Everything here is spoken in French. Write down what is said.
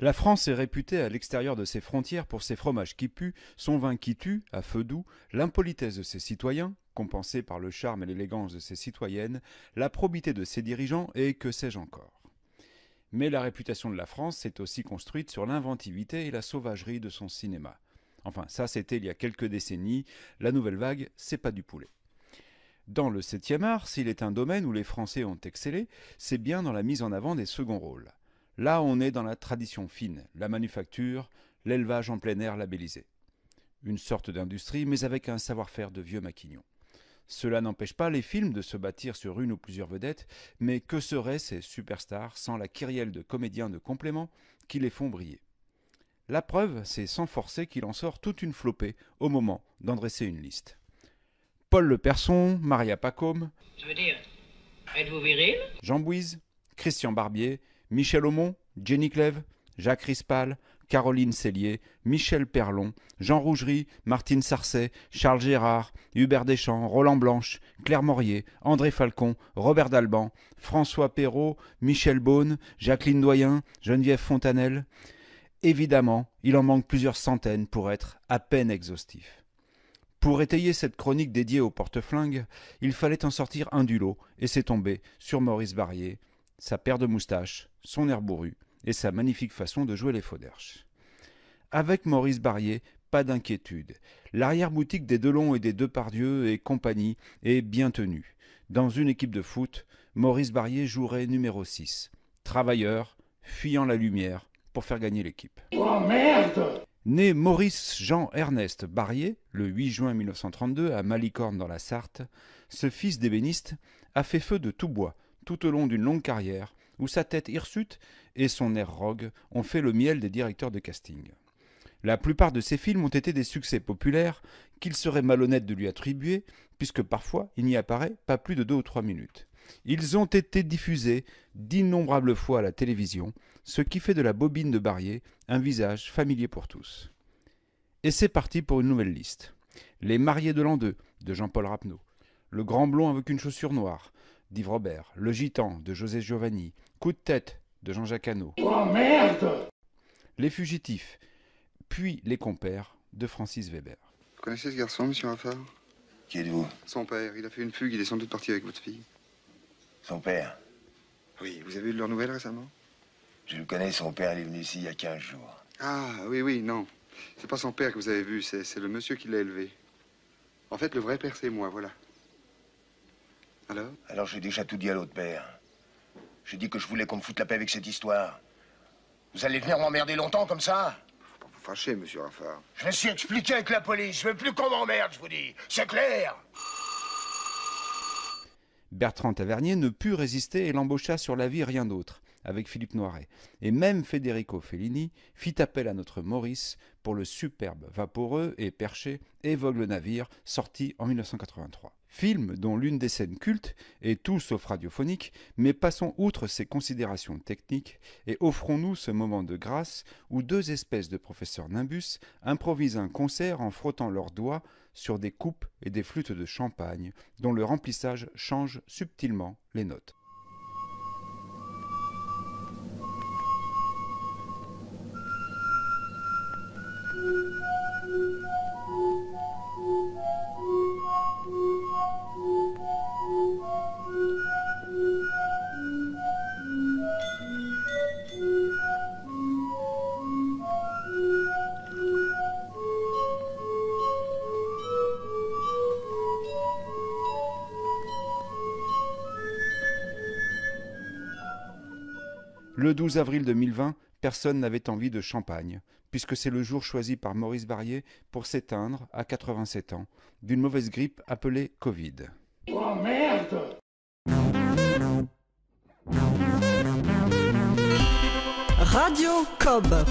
La France est réputée à l'extérieur de ses frontières pour ses fromages qui puent, son vin qui tue, à feu doux, l'impolitesse de ses citoyens, compensée par le charme et l'élégance de ses citoyennes, la probité de ses dirigeants et que sais-je encore. Mais la réputation de la France s'est aussi construite sur l'inventivité et la sauvagerie de son cinéma. Enfin, ça c'était il y a quelques décennies, la nouvelle vague, c'est pas du poulet. Dans le 7e art, s'il est un domaine où les Français ont excellé, c'est bien dans la mise en avant des seconds rôles. Là, on est dans la tradition fine, la manufacture, l'élevage en plein air labellisé. Une sorte d'industrie, mais avec un savoir-faire de vieux maquignon. Cela n'empêche pas les films de se bâtir sur une ou plusieurs vedettes, mais que seraient ces superstars sans la kyrielle de comédiens de complément qui les font briller la preuve, c'est sans forcer qu'il en sort toute une flopée au moment d'en dresser une liste. Paul Le Person, Maria Pacôme, Jean Bouise, Christian Barbier, Michel Aumont, Jenny Clève, Jacques Rispal, Caroline Sellier, Michel Perlon, Jean Rougerie, Martine Sarcey, Charles Gérard, Hubert Deschamps, Roland Blanche, Claire Morier, André Falcon, Robert Dalban, François Perrault, Michel Beaune, Jacqueline Doyen, Geneviève Fontanelle, Évidemment, il en manque plusieurs centaines pour être à peine exhaustif. Pour étayer cette chronique dédiée au porte-flingue, il fallait en sortir un du lot, et c'est tombé sur Maurice Barrier, sa paire de moustaches, son air bourru et sa magnifique façon de jouer les fauderches. Avec Maurice Barrier, pas d'inquiétude. L'arrière-boutique des Delon et des Depardieu et compagnie est bien tenue. Dans une équipe de foot, Maurice Barrier jouerait numéro 6. Travailleur, fuyant la lumière, faire gagner l'équipe. Oh, né Maurice Jean-Ernest Barrier, le 8 juin 1932 à Malicorne dans la Sarthe, ce fils d'ébéniste a fait feu de tout bois tout au long d'une longue carrière où sa tête hirsute et son air rogue ont fait le miel des directeurs de casting. La plupart de ses films ont été des succès populaires qu'il serait malhonnête de lui attribuer puisque parfois il n'y apparaît pas plus de deux ou trois minutes. Ils ont été diffusés d'innombrables fois à la télévision, ce qui fait de la bobine de Barrier un visage familier pour tous. Et c'est parti pour une nouvelle liste. Les mariés de l'an 2 de Jean-Paul Rapneau, Le grand blond avec une chaussure noire d'Yves Robert, Le gitan de José Giovanni, Coup de tête de Jean-Jacques Hano. Oh merde Les fugitifs, puis Les compères de Francis Weber. Vous connaissez ce garçon, monsieur Raffard Qui est-il vous Son père, il a fait une fugue, il est sans doute parti avec votre fille. Son père. Oui, vous avez eu de leurs nouvelles récemment Je le connais, son père, est venu ici il y a 15 jours. Ah, oui, oui, non. C'est pas son père que vous avez vu, c'est le monsieur qui l'a élevé. En fait, le vrai père, c'est moi, voilà. Alors Alors j'ai déjà tout dit à l'autre père. J'ai dit que je voulais qu'on me foute la paix avec cette histoire. Vous allez venir m'emmerder longtemps comme ça Faut pas vous fâcher, monsieur Raffard. Je me suis expliqué avec la police. Je veux plus qu'on m'emmerde, je vous dis. C'est clair Bertrand Tavernier ne put résister et l'embaucha sur la vie rien d'autre avec Philippe Noiret. Et même Federico Fellini fit appel à notre Maurice pour le superbe, vaporeux et perché Évogue le navire, sorti en 1983. Film dont l'une des scènes cultes est tout sauf radiophonique, mais passons outre ces considérations techniques et offrons-nous ce moment de grâce où deux espèces de professeurs Nimbus improvisent un concert en frottant leurs doigts sur des coupes et des flûtes de champagne dont le remplissage change subtilement les notes. Le 12 avril 2020, personne n'avait envie de champagne, puisque c'est le jour choisi par Maurice Barrier pour s'éteindre, à 87 ans, d'une mauvaise grippe appelée Covid. Oh merde Radio Cob.